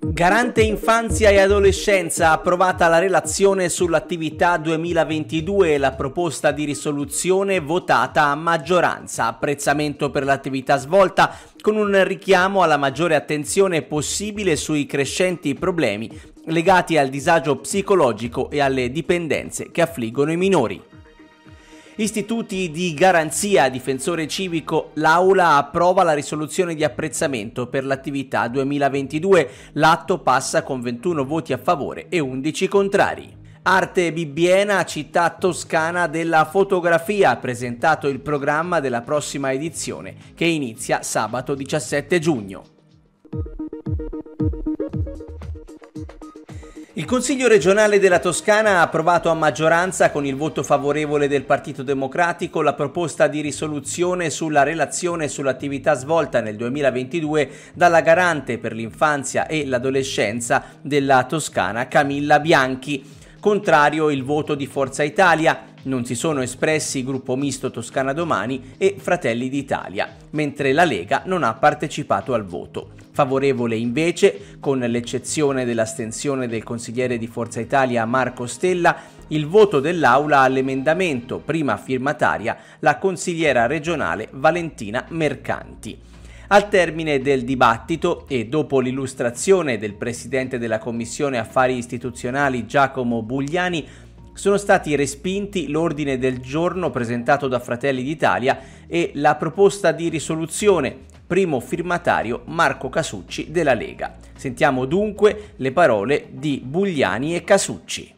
Garante Infanzia e Adolescenza approvata la relazione sull'attività 2022 e la proposta di risoluzione votata a maggioranza. Apprezzamento per l'attività svolta con un richiamo alla maggiore attenzione possibile sui crescenti problemi legati al disagio psicologico e alle dipendenze che affliggono i minori. Istituti di garanzia, difensore civico, l'Aula approva la risoluzione di apprezzamento per l'attività 2022. L'atto passa con 21 voti a favore e 11 contrari. Arte Bibbiena, città toscana della fotografia, ha presentato il programma della prossima edizione che inizia sabato 17 giugno. Il Consiglio regionale della Toscana ha approvato a maggioranza con il voto favorevole del Partito Democratico la proposta di risoluzione sulla relazione sull'attività svolta nel 2022 dalla garante per l'infanzia e l'adolescenza della Toscana Camilla Bianchi. Contrario il voto di Forza Italia, non si sono espressi Gruppo Misto Toscana Domani e Fratelli d'Italia, mentre la Lega non ha partecipato al voto. Favorevole invece, con l'eccezione dell'astensione del consigliere di Forza Italia Marco Stella, il voto dell'Aula all'emendamento prima firmataria la consigliera regionale Valentina Mercanti. Al termine del dibattito e dopo l'illustrazione del presidente della Commissione Affari Istituzionali Giacomo Bugliani, sono stati respinti l'ordine del giorno presentato da Fratelli d'Italia e la proposta di risoluzione primo firmatario Marco Casucci della Lega. Sentiamo dunque le parole di Bugliani e Casucci.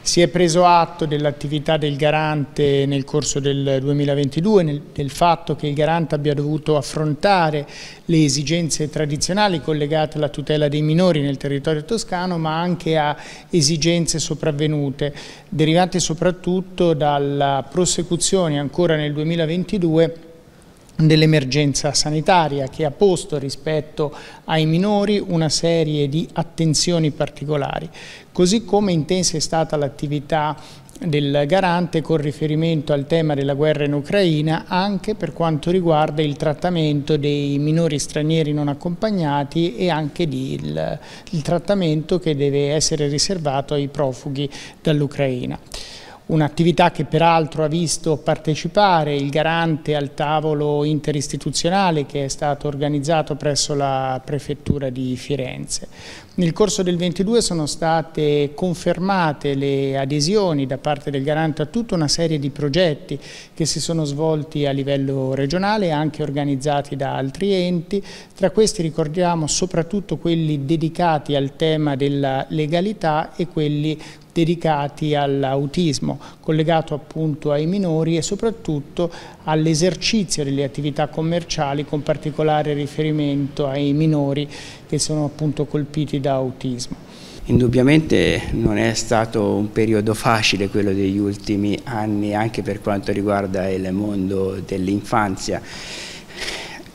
Si è preso atto dell'attività del garante nel corso del 2022, nel, del fatto che il garante abbia dovuto affrontare le esigenze tradizionali collegate alla tutela dei minori nel territorio toscano, ma anche a esigenze sopravvenute, derivate soprattutto dalla prosecuzione ancora nel 2022 dell'emergenza sanitaria che ha posto rispetto ai minori una serie di attenzioni particolari, così come intensa è stata l'attività del garante con riferimento al tema della guerra in Ucraina anche per quanto riguarda il trattamento dei minori stranieri non accompagnati e anche il, il trattamento che deve essere riservato ai profughi dall'Ucraina un'attività che peraltro ha visto partecipare il garante al tavolo interistituzionale che è stato organizzato presso la prefettura di Firenze. Nel corso del 22 sono state confermate le adesioni da parte del garante a tutta una serie di progetti che si sono svolti a livello regionale anche organizzati da altri enti, tra questi ricordiamo soprattutto quelli dedicati al tema della legalità e quelli dedicati all'autismo, collegato appunto ai minori e soprattutto all'esercizio delle attività commerciali con particolare riferimento ai minori che sono appunto colpiti da autismo. Indubbiamente non è stato un periodo facile quello degli ultimi anni anche per quanto riguarda il mondo dell'infanzia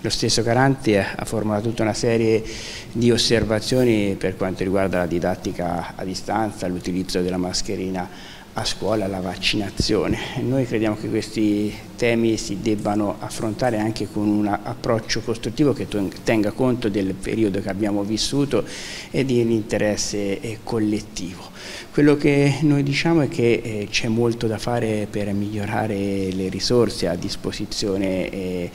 lo stesso Garanti eh, ha formulato tutta una serie di osservazioni per quanto riguarda la didattica a distanza, l'utilizzo della mascherina a scuola, la vaccinazione. Noi crediamo che questi temi si debbano affrontare anche con un approccio costruttivo che tenga conto del periodo che abbiamo vissuto e dell'interesse eh, collettivo. Quello che noi diciamo è che eh, c'è molto da fare per migliorare le risorse a disposizione eh,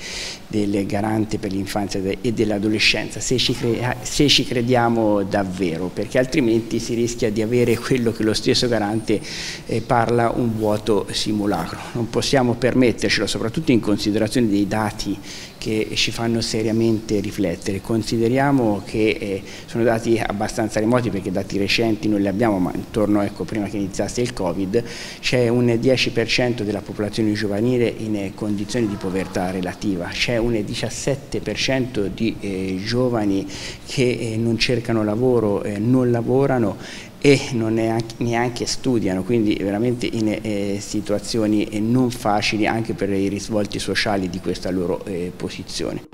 del garante per l'infanzia e dell'adolescenza, se, se ci crediamo davvero, perché altrimenti si rischia di avere quello che lo stesso garante eh, parla un vuoto simulacro. Non possiamo permettercelo, soprattutto in considerazione dei dati che ci fanno seriamente riflettere. Consideriamo che eh, sono dati abbastanza remoti perché dati recenti non li abbiamo, ma intorno ecco, prima che iniziasse il Covid c'è un 10% della popolazione giovanile in eh, condizioni di povertà relativa, c'è un 17% di eh, giovani che eh, non cercano lavoro, eh, non lavorano e non neanche, neanche studiano, quindi veramente in eh, situazioni non facili anche per i risvolti sociali di questa loro eh, posizione.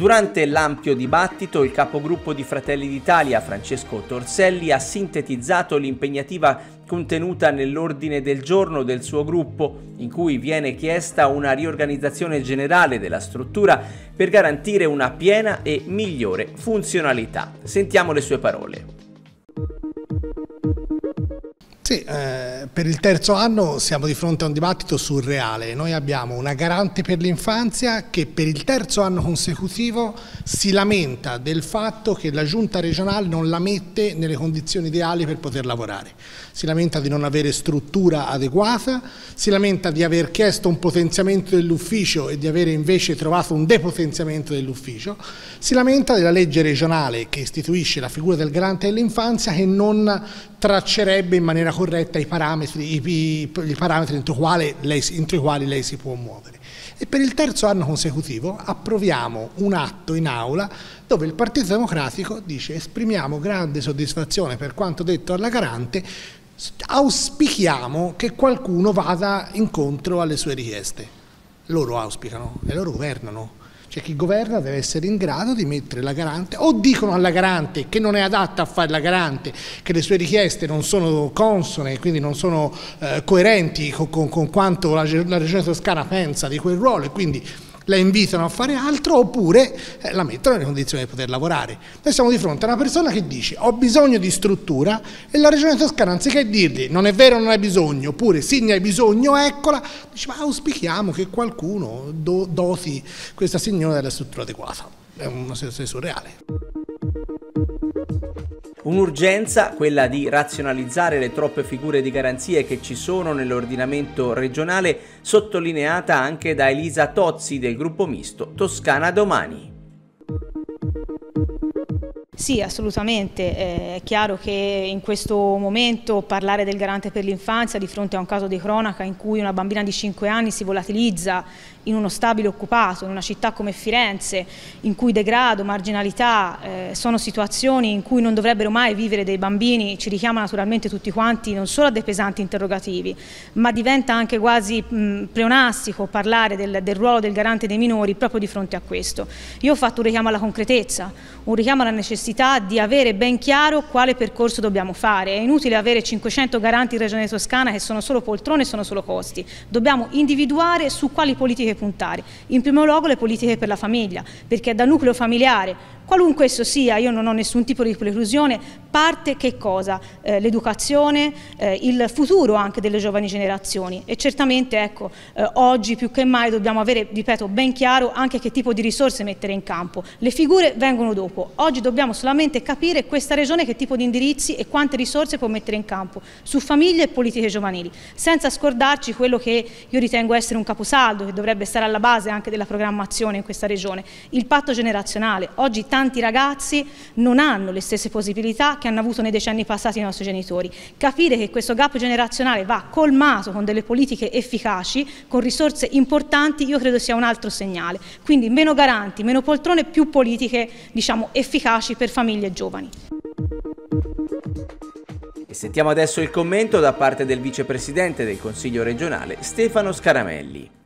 Durante l'ampio dibattito il capogruppo di Fratelli d'Italia, Francesco Torselli, ha sintetizzato l'impegnativa contenuta nell'ordine del giorno del suo gruppo, in cui viene chiesta una riorganizzazione generale della struttura per garantire una piena e migliore funzionalità. Sentiamo le sue parole. Sì, eh, per il terzo anno siamo di fronte a un dibattito surreale. Noi abbiamo una garante per l'infanzia che per il terzo anno consecutivo si lamenta del fatto che la giunta regionale non la mette nelle condizioni ideali per poter lavorare. Si lamenta di non avere struttura adeguata, si lamenta di aver chiesto un potenziamento dell'ufficio e di avere invece trovato un depotenziamento dell'ufficio, si lamenta della legge regionale che istituisce la figura del garante dell'infanzia che non traccerebbe in maniera corretta i parametri, i, i, i parametri entro, quale lei, entro, i quali lei si può muovere. E per il terzo anno consecutivo approviamo un atto in aula dove il Partito Democratico dice esprimiamo grande soddisfazione per quanto detto alla garante, auspichiamo che qualcuno vada incontro alle sue richieste. Loro auspicano e loro governano cioè chi governa deve essere in grado di mettere la garante, o dicono alla garante che non è adatta a fare la garante, che le sue richieste non sono consone, e quindi non sono eh, coerenti con, con, con quanto la, la Regione Toscana pensa di quel ruolo e quindi la invitano a fare altro oppure eh, la mettono nelle condizioni di poter lavorare. Noi siamo di fronte a una persona che dice ho bisogno di struttura e la regione toscana anziché dirgli non è vero non hai bisogno oppure sì ne hai bisogno eccola, dice ma auspichiamo che qualcuno do, doti questa signora della struttura adeguata. È una situazione surreale. Un'urgenza, quella di razionalizzare le troppe figure di garanzie che ci sono nell'ordinamento regionale, sottolineata anche da Elisa Tozzi del gruppo misto Toscana Domani. Sì, assolutamente. Eh, è chiaro che in questo momento parlare del garante per l'infanzia di fronte a un caso di cronaca in cui una bambina di 5 anni si volatilizza in uno stabile occupato, in una città come Firenze, in cui degrado, marginalità eh, sono situazioni in cui non dovrebbero mai vivere dei bambini, ci richiama naturalmente tutti quanti non solo a dei pesanti interrogativi, ma diventa anche quasi mh, pleonastico parlare del, del ruolo del garante dei minori proprio di fronte a questo. Io ho fatto un richiamo alla concretezza, un richiamo alla necessità di avere ben chiaro quale percorso dobbiamo fare. È inutile avere 500 garanti in Regione Toscana che sono solo poltrone e sono solo costi. Dobbiamo individuare su quali politiche politiche puntare? In primo luogo le politiche per la famiglia, perché è da nucleo familiare Qualunque esso sia, io non ho nessun tipo di preclusione, parte che cosa? Eh, L'educazione, eh, il futuro anche delle giovani generazioni e certamente ecco, eh, oggi più che mai dobbiamo avere, ripeto, ben chiaro anche che tipo di risorse mettere in campo. Le figure vengono dopo, oggi dobbiamo solamente capire questa regione che tipo di indirizzi e quante risorse può mettere in campo su famiglie e politiche giovanili, senza scordarci quello che io ritengo essere un caposaldo che dovrebbe stare alla base anche della programmazione in questa regione, il patto generazionale. Oggi tanti tanti ragazzi non hanno le stesse possibilità che hanno avuto nei decenni passati i nostri genitori. Capire che questo gap generazionale va colmato con delle politiche efficaci, con risorse importanti, io credo sia un altro segnale. Quindi meno garanti, meno poltrone, più politiche diciamo, efficaci per famiglie e giovani. E sentiamo adesso il commento da parte del vicepresidente del Consiglio regionale Stefano Scaramelli.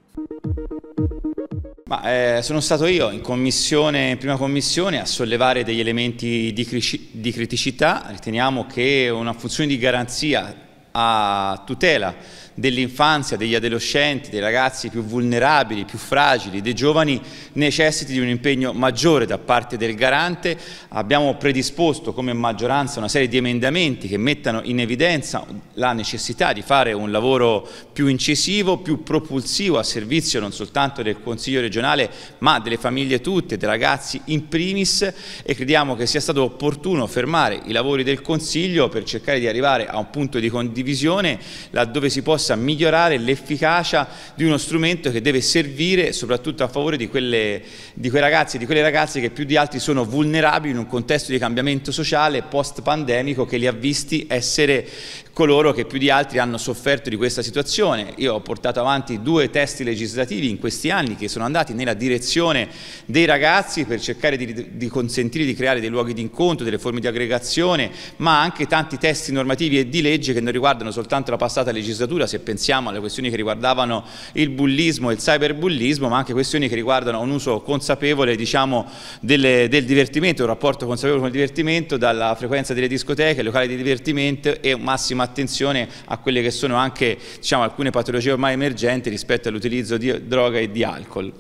Ma, eh, sono stato io in, commissione, in prima commissione a sollevare degli elementi di, cri di criticità, riteniamo che una funzione di garanzia a tutela dell'infanzia, degli adolescenti, dei ragazzi più vulnerabili, più fragili, dei giovani, necessiti di un impegno maggiore da parte del garante. Abbiamo predisposto come maggioranza una serie di emendamenti che mettano in evidenza la necessità di fare un lavoro più incisivo, più propulsivo a servizio non soltanto del Consiglio regionale ma delle famiglie tutte, dei ragazzi in primis e crediamo che sia stato opportuno fermare i lavori del Consiglio per cercare di arrivare a un punto di condivisione laddove si possa possa migliorare l'efficacia di uno strumento che deve servire soprattutto a favore di, quelle, di quei ragazzi e di quelle ragazze che più di altri sono vulnerabili in un contesto di cambiamento sociale post-pandemico che li ha visti essere coloro che più di altri hanno sofferto di questa situazione. Io ho portato avanti due testi legislativi in questi anni che sono andati nella direzione dei ragazzi per cercare di, di consentire di creare dei luoghi di incontro, delle forme di aggregazione, ma anche tanti testi normativi e di legge che non riguardano soltanto la passata legislatura, se pensiamo alle questioni che riguardavano il bullismo e il cyberbullismo, ma anche questioni che riguardano un uso consapevole diciamo, delle, del divertimento, un rapporto consapevole con il divertimento, dalla frequenza delle discoteche, locali di divertimento e massima attenzione a quelle che sono anche diciamo, alcune patologie ormai emergenti rispetto all'utilizzo di droga e di alcol.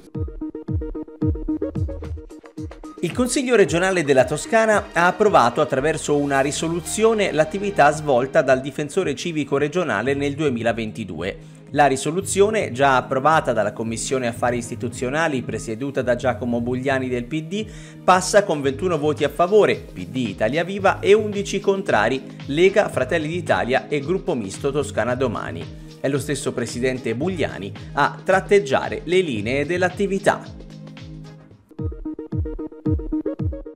Il Consiglio regionale della Toscana ha approvato attraverso una risoluzione l'attività svolta dal difensore civico regionale nel 2022. La risoluzione, già approvata dalla Commissione Affari Istituzionali presieduta da Giacomo Bugliani del PD, passa con 21 voti a favore, PD Italia Viva e 11 contrari, Lega, Fratelli d'Italia e Gruppo Misto Toscana Domani. È lo stesso presidente Bugliani a tratteggiare le linee dell'attività.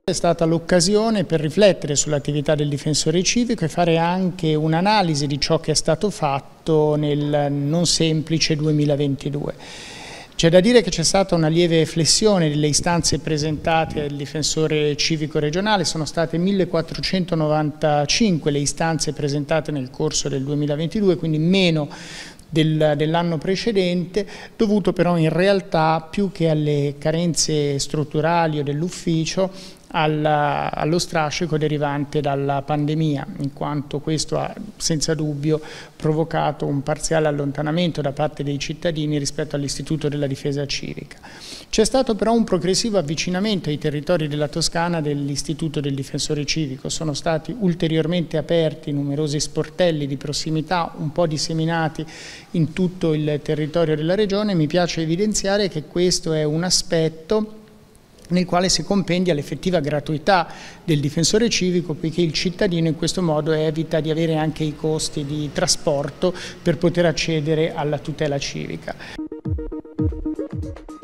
È stata l'occasione per riflettere sull'attività del difensore civico e fare anche un'analisi di ciò che è stato fatto nel non semplice 2022. C'è da dire che c'è stata una lieve flessione delle istanze presentate al difensore civico regionale, sono state 1495 le istanze presentate nel corso del 2022, quindi meno dell'anno precedente, dovuto però in realtà più che alle carenze strutturali o dell'ufficio alla, allo strascico derivante dalla pandemia, in quanto questo ha senza dubbio provocato un parziale allontanamento da parte dei cittadini rispetto all'istituto della difesa civica. C'è stato però un progressivo avvicinamento ai territori della Toscana dell'istituto del difensore civico, sono stati ulteriormente aperti numerosi sportelli di prossimità un po' disseminati in tutto il territorio della regione, mi piace evidenziare che questo è un aspetto nel quale si compendia l'effettiva gratuità del difensore civico poiché il cittadino in questo modo evita di avere anche i costi di trasporto per poter accedere alla tutela civica.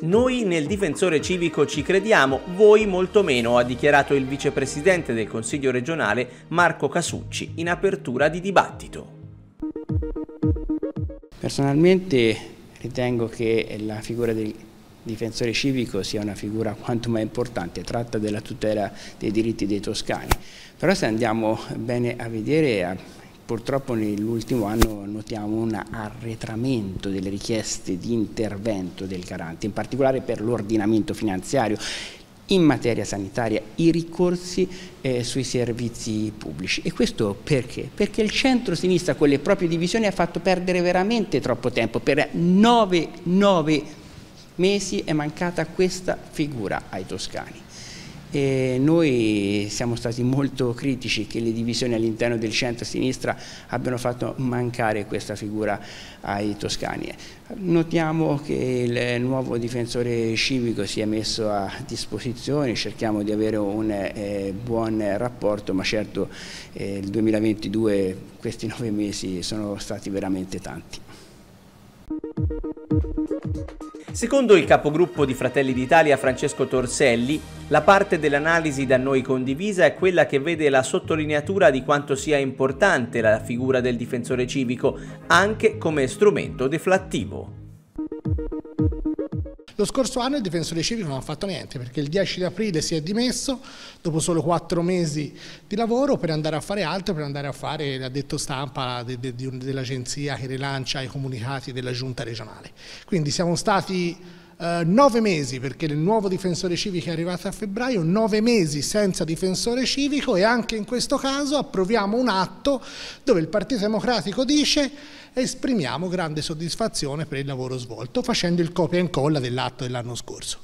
Noi nel difensore civico ci crediamo, voi molto meno, ha dichiarato il vicepresidente del Consiglio regionale Marco Casucci in apertura di dibattito. Personalmente ritengo che la figura del difensore civico sia una figura quanto mai importante, tratta della tutela dei diritti dei toscani. Però se andiamo bene a vedere, eh, purtroppo nell'ultimo anno notiamo un arretramento delle richieste di intervento del garante, in particolare per l'ordinamento finanziario in materia sanitaria i ricorsi eh, sui servizi pubblici. E questo perché? Perché il centro-sinistra con le proprie divisioni ha fatto perdere veramente troppo tempo per 9, 9 mesi è mancata questa figura ai toscani. E noi siamo stati molto critici che le divisioni all'interno del centro-sinistra abbiano fatto mancare questa figura ai toscani. Notiamo che il nuovo difensore civico si è messo a disposizione, cerchiamo di avere un eh, buon rapporto, ma certo eh, il 2022, questi nove mesi, sono stati veramente tanti. Secondo il capogruppo di Fratelli d'Italia Francesco Torselli, la parte dell'analisi da noi condivisa è quella che vede la sottolineatura di quanto sia importante la figura del difensore civico, anche come strumento deflattivo. Lo scorso anno il difensore civico non ha fatto niente perché il 10 di aprile si è dimesso dopo solo quattro mesi di lavoro per andare a fare altro, per andare a fare l'addetto stampa de, de, de, dell'agenzia che rilancia i comunicati della giunta regionale. Quindi siamo stati eh, nove mesi, perché il nuovo difensore civico è arrivato a febbraio, nove mesi senza difensore civico e anche in questo caso approviamo un atto dove il Partito Democratico dice esprimiamo grande soddisfazione per il lavoro svolto facendo il copia e incolla dell'atto dell'anno scorso.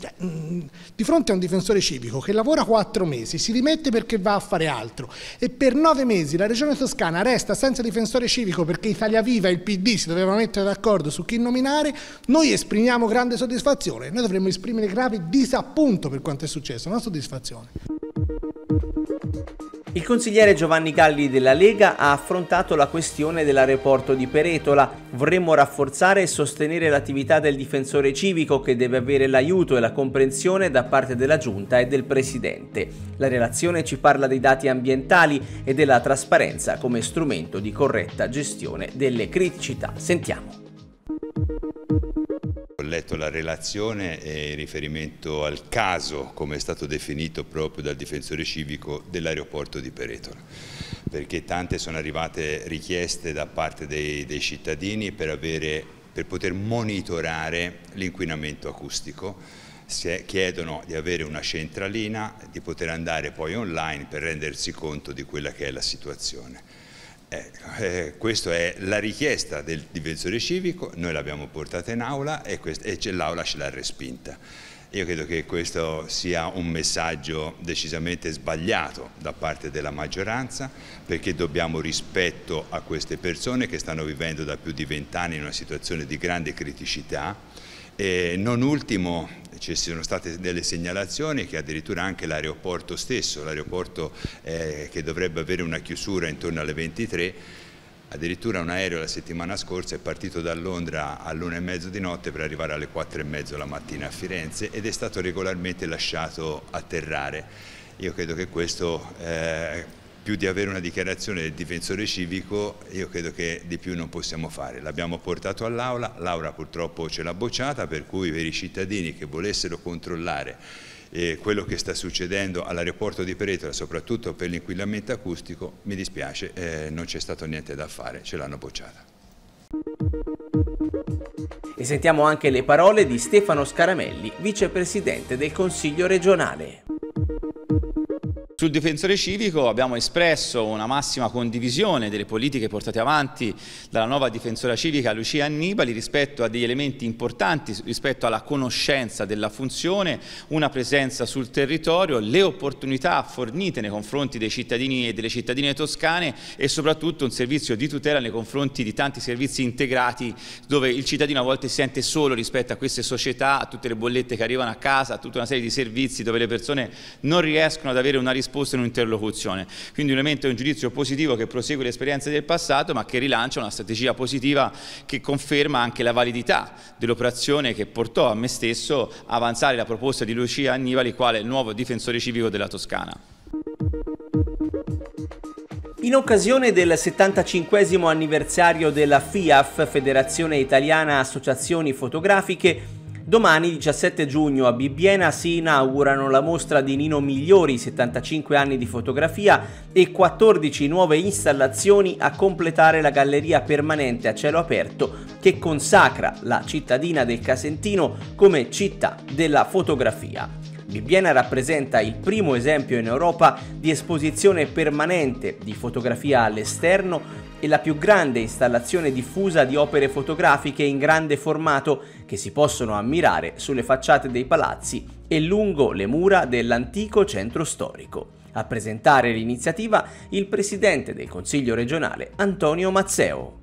Eh, mm, di fronte a un difensore civico che lavora quattro mesi, si rimette perché va a fare altro e per nove mesi la regione toscana resta senza difensore civico perché Italia Viva e il PD si dovevano mettere d'accordo su chi nominare, noi esprimiamo grande soddisfazione, noi dovremmo esprimere grave disappunto per quanto è successo, non soddisfazione. Il consigliere Giovanni Galli della Lega ha affrontato la questione dell'aeroporto di Peretola. Vorremmo rafforzare e sostenere l'attività del difensore civico che deve avere l'aiuto e la comprensione da parte della Giunta e del Presidente. La relazione ci parla dei dati ambientali e della trasparenza come strumento di corretta gestione delle criticità. Sentiamo letto la relazione e in riferimento al caso, come è stato definito proprio dal difensore civico, dell'aeroporto di Peretola, perché tante sono arrivate richieste da parte dei, dei cittadini per, avere, per poter monitorare l'inquinamento acustico chiedono di avere una centralina, di poter andare poi online per rendersi conto di quella che è la situazione. Eh, eh, questa è la richiesta del difensore civico, noi l'abbiamo portata in aula e, e l'aula ce l'ha respinta. Io credo che questo sia un messaggio decisamente sbagliato da parte della maggioranza perché dobbiamo rispetto a queste persone che stanno vivendo da più di vent'anni in una situazione di grande criticità e non ultimo ci sono state delle segnalazioni che addirittura anche l'aeroporto stesso, l'aeroporto eh, che dovrebbe avere una chiusura intorno alle 23, addirittura un aereo la settimana scorsa è partito da Londra e mezzo di notte per arrivare alle 4 e mezzo la mattina a Firenze ed è stato regolarmente lasciato atterrare. Io credo che questo... Eh, più di avere una dichiarazione del difensore civico io credo che di più non possiamo fare. L'abbiamo portato all'Aula, l'Aula purtroppo ce l'ha bocciata, per cui per i cittadini che volessero controllare eh, quello che sta succedendo all'aeroporto di Peretola, soprattutto per l'inquinamento acustico, mi dispiace, eh, non c'è stato niente da fare, ce l'hanno bocciata. E sentiamo anche le parole di Stefano Scaramelli, vicepresidente del Consiglio regionale. Sul difensore civico abbiamo espresso una massima condivisione delle politiche portate avanti dalla nuova difensora civica Lucia Annibali rispetto a degli elementi importanti, rispetto alla conoscenza della funzione, una presenza sul territorio, le opportunità fornite nei confronti dei cittadini e delle cittadine toscane e soprattutto un servizio di tutela nei confronti di tanti servizi integrati dove il cittadino a volte si sente solo rispetto a queste società, a tutte le bollette che arrivano a casa, a tutta una serie di servizi dove le persone non riescono ad avere una risposta presupposto in un'interlocuzione. Quindi un elemento è un giudizio positivo che prosegue le esperienze del passato ma che rilancia una strategia positiva che conferma anche la validità dell'operazione che portò a me stesso a avanzare la proposta di Lucia Annibali quale nuovo difensore civico della Toscana. In occasione del 75 anniversario della FIAF, Federazione Italiana Associazioni Fotografiche, Domani, 17 giugno, a Bibbiena si inaugurano la mostra di Nino Migliori, 75 anni di fotografia e 14 nuove installazioni a completare la galleria permanente a cielo aperto che consacra la cittadina del Casentino come città della fotografia. Bibbiena rappresenta il primo esempio in Europa di esposizione permanente di fotografia all'esterno e la più grande installazione diffusa di opere fotografiche in grande formato che si possono ammirare sulle facciate dei palazzi e lungo le mura dell'antico centro storico. A presentare l'iniziativa il presidente del Consiglio regionale Antonio Mazzeo.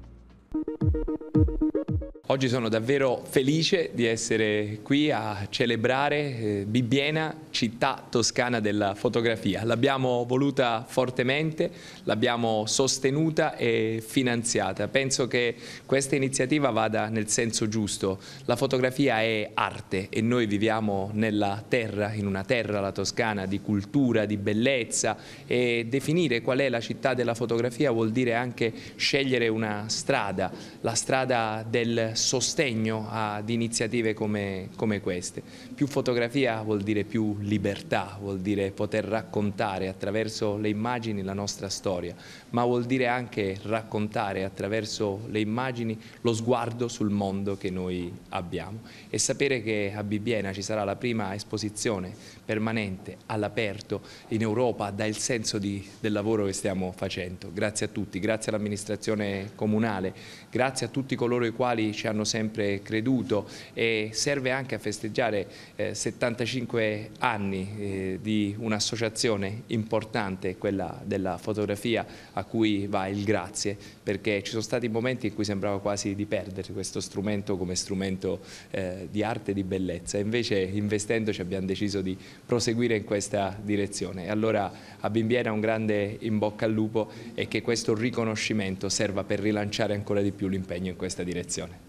Oggi sono davvero felice di essere qui a celebrare eh, Bibbiena, città toscana della fotografia. L'abbiamo voluta fortemente, l'abbiamo sostenuta e finanziata. Penso che questa iniziativa vada nel senso giusto. La fotografia è arte e noi viviamo nella terra, in una terra, la Toscana, di cultura, di bellezza e definire qual è la città della fotografia vuol dire anche scegliere una strada, la strada del sostegno ad iniziative come, come queste. Più fotografia vuol dire più libertà, vuol dire poter raccontare attraverso le immagini la nostra storia, ma vuol dire anche raccontare attraverso le immagini lo sguardo sul mondo che noi abbiamo e sapere che a Bibbiena ci sarà la prima esposizione permanente all'aperto in Europa dà il senso di, del lavoro che stiamo facendo. Grazie a tutti, grazie all'amministrazione comunale, grazie a tutti coloro i quali ci hanno hanno sempre creduto e serve anche a festeggiare 75 eh, anni eh, di un'associazione importante, quella della fotografia, a cui va il grazie, perché ci sono stati momenti in cui sembrava quasi di perdere questo strumento come strumento eh, di arte e di bellezza, invece investendoci abbiamo deciso di proseguire in questa direzione. Allora a Bimbiera un grande in bocca al lupo e che questo riconoscimento serva per rilanciare ancora di più l'impegno in questa direzione.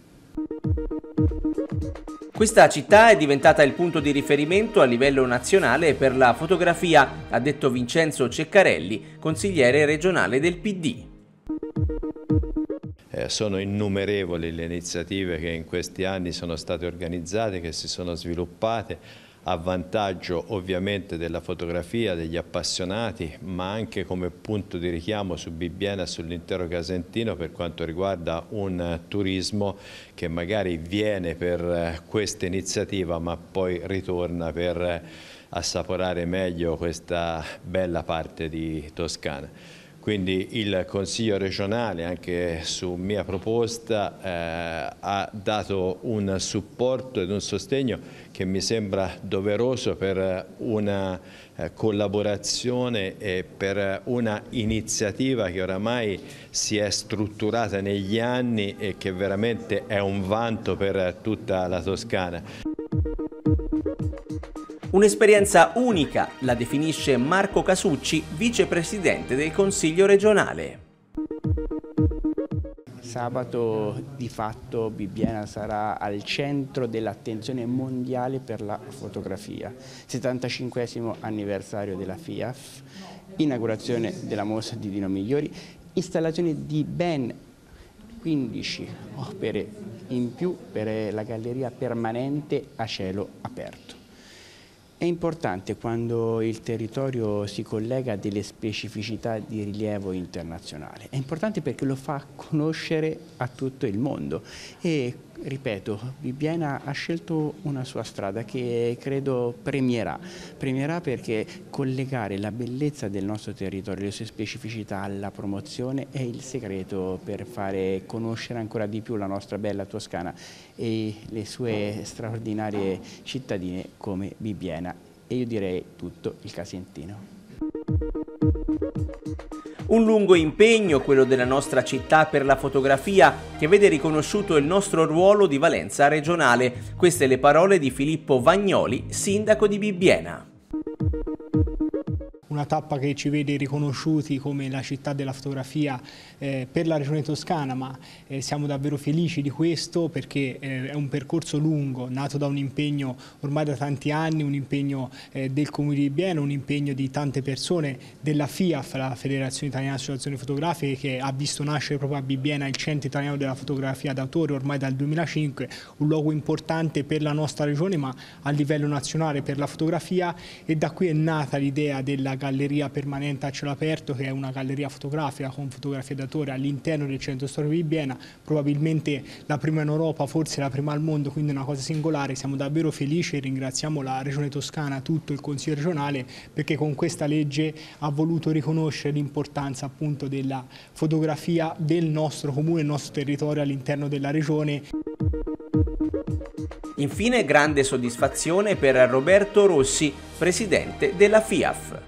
Questa città è diventata il punto di riferimento a livello nazionale per la fotografia, ha detto Vincenzo Ceccarelli, consigliere regionale del PD. Eh, sono innumerevoli le iniziative che in questi anni sono state organizzate, che si sono sviluppate a vantaggio ovviamente della fotografia, degli appassionati, ma anche come punto di richiamo su Bibbiena e sull'intero Casentino per quanto riguarda un turismo che magari viene per eh, questa iniziativa ma poi ritorna per assaporare meglio questa bella parte di Toscana. Quindi il Consiglio regionale, anche su mia proposta, eh, ha dato un supporto ed un sostegno che mi sembra doveroso per una eh, collaborazione e per una iniziativa che oramai si è strutturata negli anni e che veramente è un vanto per tutta la Toscana. Un'esperienza unica, la definisce Marco Casucci, vicepresidente del Consiglio regionale. Sabato di fatto Bibbiena sarà al centro dell'attenzione mondiale per la fotografia. 75 anniversario della FIAF, inaugurazione della mostra di Dino Migliori, installazione di ben 15 opere in più per la galleria permanente a cielo aperto. È importante quando il territorio si collega a delle specificità di rilievo internazionale, è importante perché lo fa conoscere a tutto il mondo e ripeto, Bibbiena ha scelto una sua strada che credo premierà, premierà perché collegare la bellezza del nostro territorio, le sue specificità alla promozione è il segreto per fare conoscere ancora di più la nostra bella Toscana e le sue straordinarie cittadine come Bibbiena e io direi tutto il Casentino. Un lungo impegno, quello della nostra città per la fotografia, che vede riconosciuto il nostro ruolo di valenza regionale. Queste le parole di Filippo Vagnoli, sindaco di Bibbiena una tappa che ci vede riconosciuti come la città della fotografia eh, per la regione toscana, ma eh, siamo davvero felici di questo perché eh, è un percorso lungo, nato da un impegno ormai da tanti anni, un impegno eh, del Comune di Bieno, un impegno di tante persone della FIAF, la Federazione Italiana di Associazioni Fotografiche, che ha visto nascere proprio a Bibiena il Centro Italiano della Fotografia d'autore ormai dal 2005, un luogo importante per la nostra regione ma a livello nazionale per la fotografia e da qui è nata l'idea della galleria permanente a cielo aperto che è una galleria fotografica con fotografie d'autore all'interno del centro storico di Biena, probabilmente la prima in Europa, forse la prima al mondo, quindi una cosa singolare, siamo davvero felici e ringraziamo la Regione Toscana, tutto il Consiglio regionale perché con questa legge ha voluto riconoscere l'importanza appunto della fotografia del nostro comune, del nostro territorio all'interno della regione. Infine grande soddisfazione per Roberto Rossi, presidente della FIAF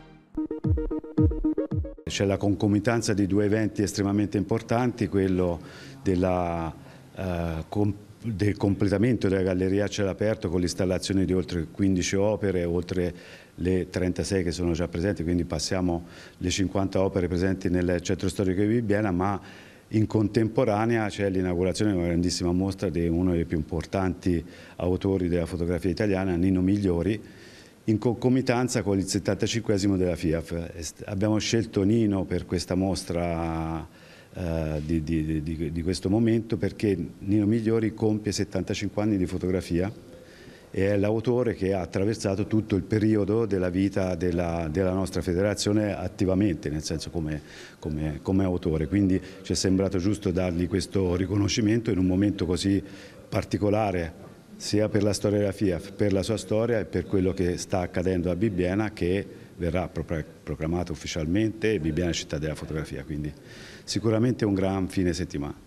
c'è la concomitanza di due eventi estremamente importanti, quello della, eh, com del completamento della galleria a cielo aperto con l'installazione di oltre 15 opere, oltre le 36 che sono già presenti, quindi passiamo le 50 opere presenti nel centro storico di Bibbiena, ma in contemporanea c'è l'inaugurazione di una grandissima mostra di uno dei più importanti autori della fotografia italiana, Nino Migliori, in concomitanza con il 75 della FIAF. Abbiamo scelto Nino per questa mostra eh, di, di, di, di, questo momento perché Nino Migliori compie 75 anni di fotografia e è l'autore che ha attraversato tutto il periodo della vita della, della nostra federazione attivamente, nel senso come, come, come autore. Quindi ci è sembrato giusto dargli questo riconoscimento in un momento così particolare sia per la storiografia, per la sua storia e per quello che sta accadendo a Bibbiena che verrà proclamato ufficialmente Bibbiena città della fotografia, quindi sicuramente un gran fine settimana.